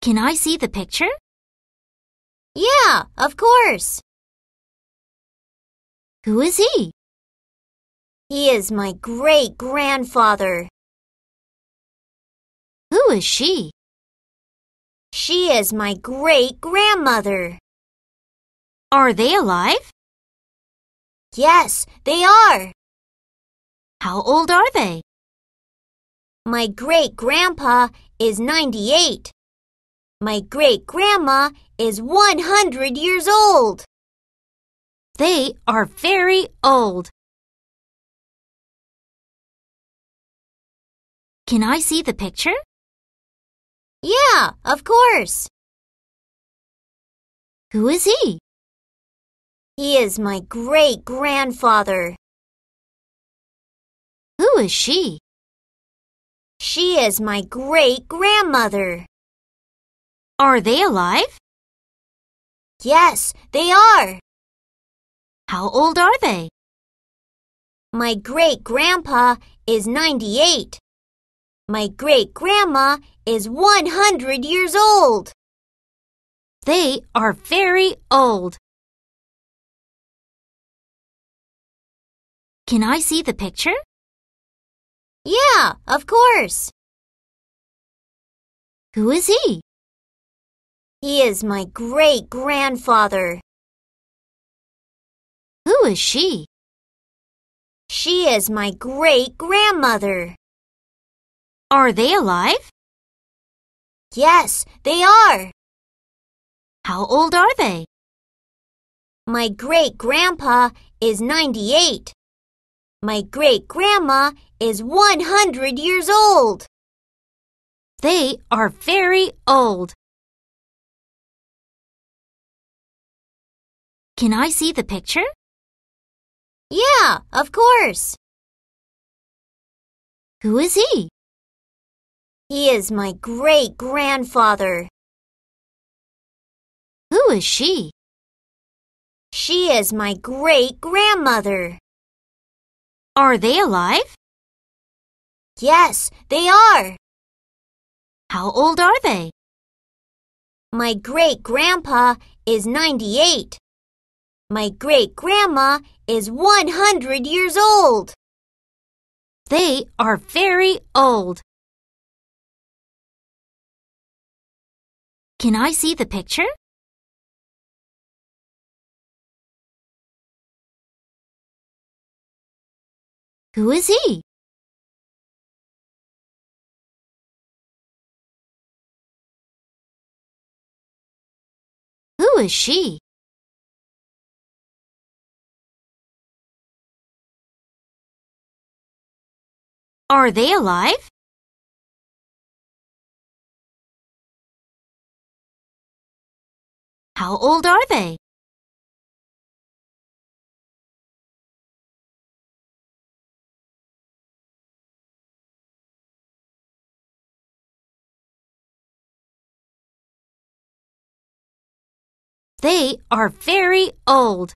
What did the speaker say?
Can I see the picture? Yeah, of course. Who is he? He is my great grandfather. Who is she? She is my great grandmother. Are they alive? Yes, they are. How old are they? My great grandpa is 98 my great grandma is 100 years old. They are very old. Can I see the picture? Yeah, of course. Who is he? He is my great grandfather. Who is she? She is my great grandmother. Are they alive? Yes, they are. How old are they? My great grandpa is 98. My great grandma is 100 years old. They are very old. Can I see the picture? Yeah, of course. Who is he? He is my great grandfather. Who is she? She is my great grandmother. Are they alive? Yes, they are. How old are they? My great grandpa is 98. My great grandma is 100 years old. They are very old. Can I see the picture? Yeah, of course. Who is he? He is my great grandfather. Who is she? She is my great grandmother. Are they alive? Yes, they are. How old are they? My great grandpa is 98 my great grandma is 100 years old. They are very old. Can I see the picture? Who is he? Who is she? Are they alive? How old are they? They are very old.